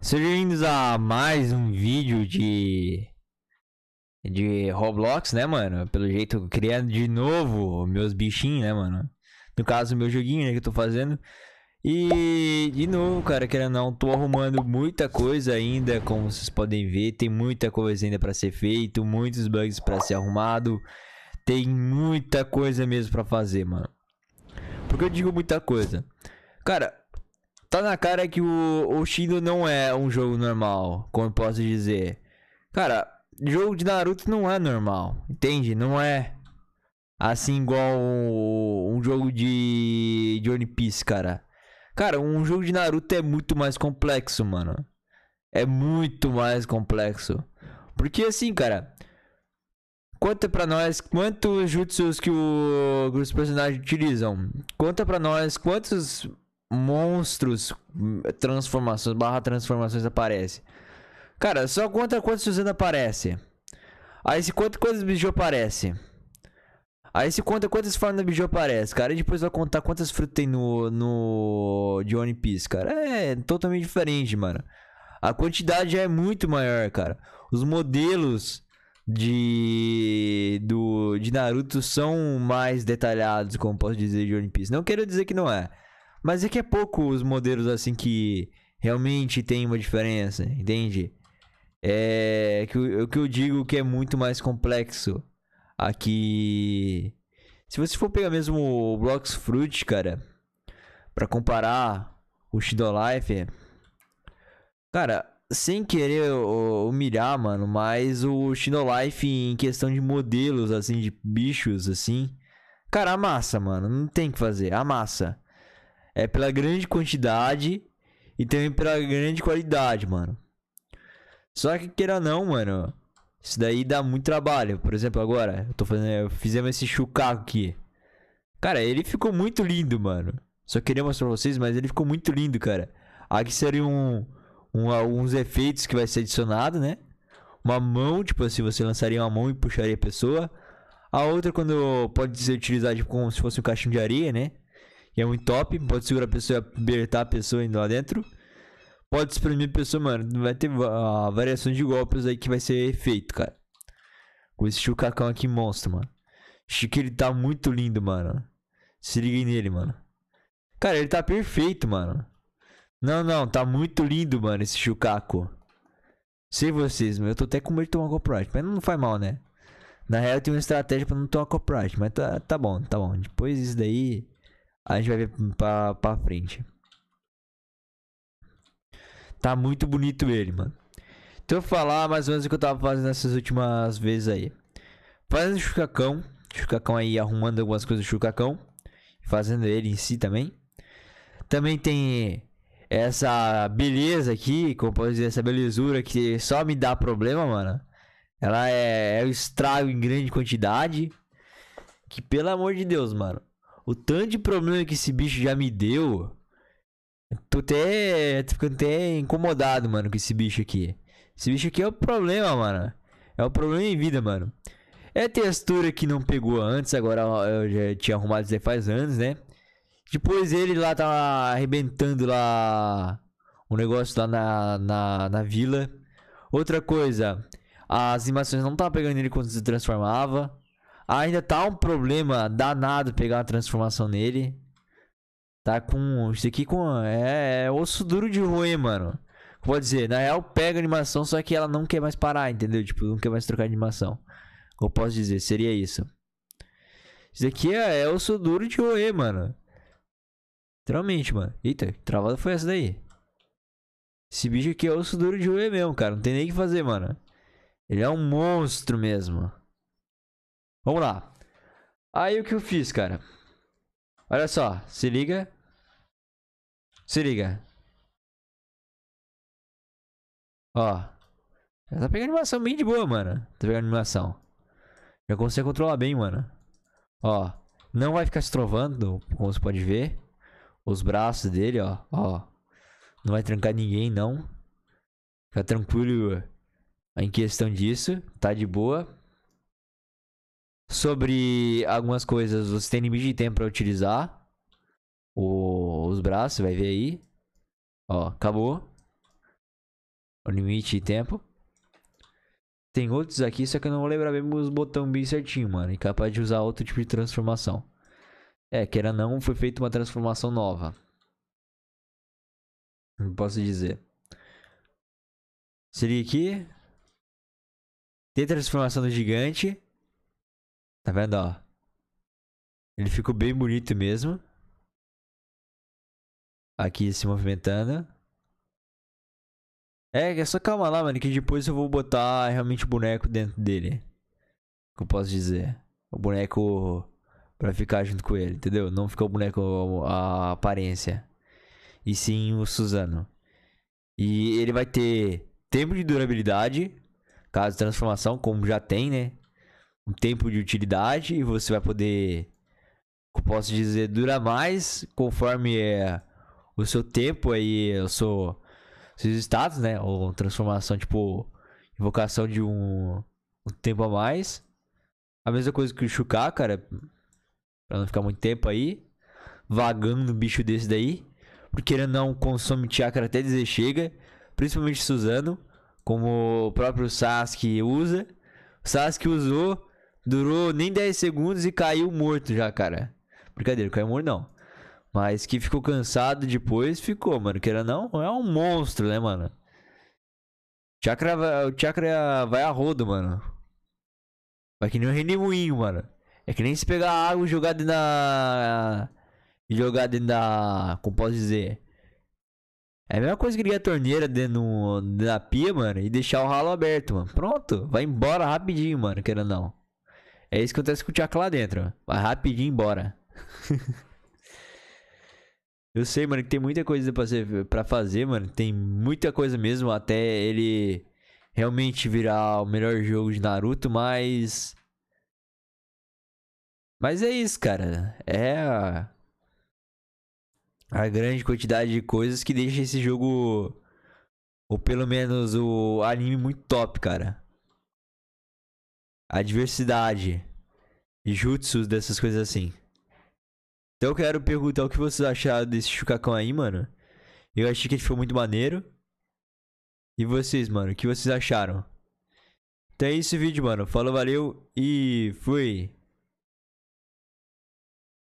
Sejam bem-vindos a mais um vídeo de de Roblox, né, mano? Pelo jeito, criando de novo meus bichinhos, né, mano? No caso, meu joguinho né, que eu tô fazendo. E, de novo, cara, querendo não, tô arrumando muita coisa ainda, como vocês podem ver. Tem muita coisa ainda pra ser feito, muitos bugs pra ser arrumado. Tem muita coisa mesmo pra fazer, mano. Por que eu digo muita coisa? Cara, Tá na cara que o, o Shindo não é um jogo normal, como eu posso dizer. Cara, jogo de Naruto não é normal, entende? Não é assim igual um, um jogo de, de One Piece, cara. Cara, um jogo de Naruto é muito mais complexo, mano. É muito mais complexo. Porque assim, cara, Conta pra nós quantos jutsus que, o, que os personagens utilizam. Conta pra nós quantos monstros, hum, transformações, barra transformações aparece. Cara, só conta quantos Suzana aparece. Aí se conta quantos biju aparece. Aí se conta quantas formas de biju aparece, cara. E depois vai contar quantas frutas tem no, no de One Piece, cara. É totalmente diferente, mano. A quantidade já é muito maior, cara. Os modelos de do de Naruto são mais detalhados, como posso dizer, de One Piece. Não quero dizer que não é. Mas é que é pouco os modelos assim que realmente tem uma diferença, entende? É que o que eu digo que é muito mais complexo aqui. Se você for pegar mesmo o Blocks Fruit, cara, para comparar o Shadow Life, cara, sem querer humilhar, mano, mas o Shadow Life em questão de modelos assim de bichos assim, cara, a massa, mano, não tem que fazer, a massa. É pela grande quantidade e também pela grande qualidade, mano. Só que queira não, mano. Isso daí dá muito trabalho. Por exemplo, agora, eu tô fazendo. Eu fizemos esse chucaco aqui. Cara, ele ficou muito lindo, mano. Só queria mostrar pra vocês, mas ele ficou muito lindo, cara. Aqui seria um, um, alguns efeitos que vai ser adicionado, né? Uma mão, tipo assim, você lançaria uma mão e puxaria a pessoa. A outra, quando pode ser utilizada tipo, como se fosse um caixão de areia, né? é um top, pode segurar a pessoa e apertar a pessoa indo lá dentro. Pode exprimir a pessoa, mano. Vai ter a variações de golpes aí que vai ser feito, cara. Com esse chucacão aqui, monstro, mano. Acho que ele tá muito lindo, mano. Se liguem nele, mano. Cara, ele tá perfeito, mano. Não, não, tá muito lindo, mano, esse chucaco. Sei vocês, mas eu tô até com medo de tomar copyright, mas não faz mal, né? Na real, eu tenho uma estratégia pra não tomar copyright, mas tá, tá bom, tá bom. Depois isso daí, a gente vai ver pra, pra frente. Tá muito bonito ele, mano. Então eu vou falar mais ou menos o que eu tava fazendo essas últimas vezes aí. Fazendo chucacão. Chucacão aí arrumando algumas coisas do chucacão. Fazendo ele em si também. Também tem essa beleza aqui, como posso dizer, essa belezura que só me dá problema, mano. Ela é, é o estrago em grande quantidade. Que pelo amor de Deus, mano. O tanto de problema que esse bicho já me deu. Tô até. Tô ficando até incomodado, mano, com esse bicho aqui. Esse bicho aqui é o problema, mano. É o problema em vida, mano. É a textura que não pegou antes, agora eu já tinha arrumado isso aí faz anos, né? Depois ele lá tá arrebentando lá o um negócio lá na, na, na vila. Outra coisa, as animações não tá pegando ele quando se transformava. Ainda tá um problema danado pegar uma transformação nele. Tá com. Isso aqui com. É, é osso duro de roer, mano. Pode dizer, na real pega animação, só que ela não quer mais parar, entendeu? Tipo, não quer mais trocar animação. Eu posso dizer, seria isso. Isso aqui é, é osso duro de roer, mano. Literalmente, mano. Eita, que travada foi essa daí? Esse bicho aqui é osso duro de roer mesmo, cara. Não tem nem o que fazer, mano. Ele é um monstro mesmo. Vamos lá. Aí o que eu fiz, cara? Olha só, se liga. Se liga. Ó. Já tá pegando animação bem de boa, mano. Tá pegando animação. Já consigo controlar bem, mano. Ó. Não vai ficar se trovando, como você pode ver. Os braços dele, ó. Ó. Não vai trancar ninguém, não. Fica tranquilo em questão disso. Tá de boa sobre algumas coisas. Você tem limite de tempo para utilizar o, os braços, vai ver aí. Ó, acabou. O limite de tempo. Tem outros aqui, só que eu não vou lembrar mesmo os botões bem certinho, mano. Incapaz de usar outro tipo de transformação. É, que era não, foi feita uma transformação nova. Não posso dizer. Seria aqui. Tem transformação do gigante. Tá vendo, ó? Ele ficou bem bonito mesmo. Aqui se movimentando. É, é só calma lá, mano, que depois eu vou botar realmente o boneco dentro dele. Que eu posso dizer. O boneco pra ficar junto com ele, entendeu? Não ficou o boneco a aparência. E sim o Suzano. E ele vai ter tempo de durabilidade, caso transformação, como já tem, né? um tempo de utilidade e você vai poder, posso dizer, durar mais conforme é, o seu tempo aí, o seu, seus status, né? Ou transformação, tipo, invocação de um, um tempo a mais. A mesma coisa que o Shuka, cara, pra não ficar muito tempo aí, vagando um bicho desse daí. Porque ele não consome chakra até dizer chega, principalmente Suzano, como o próprio Sasuke usa. O Sasuke usou, Durou nem 10 segundos e caiu morto já, cara. Brincadeira, caiu morto não. Mas que ficou cansado depois, ficou, mano. Queira não, é um monstro, né, mano? Chakra o chakra vai a rodo, mano. Vai que nem um redemoinho, mano. É que nem se pegar água e jogar dentro da. Jogar dentro da. Como posso dizer? É a mesma coisa que ligar a torneira dentro da pia, mano, e deixar o ralo aberto, mano. Pronto, vai embora rapidinho, mano, era não. É isso que acontece com o Tiago lá dentro. Vai rapidinho embora. Eu sei, mano, que tem muita coisa pra, ser, pra fazer, mano. Tem muita coisa mesmo até ele realmente virar o melhor jogo de Naruto, mas. Mas é isso, cara. É a, a grande quantidade de coisas que deixa esse jogo. Ou pelo menos o anime muito top, cara adversidade, jutsus, dessas coisas assim. Então eu quero perguntar o que vocês acharam desse chucacão aí, mano. Eu achei que ele ficou muito maneiro. E vocês, mano, o que vocês acharam? Então é isso o vídeo, mano. Falou, valeu e fui!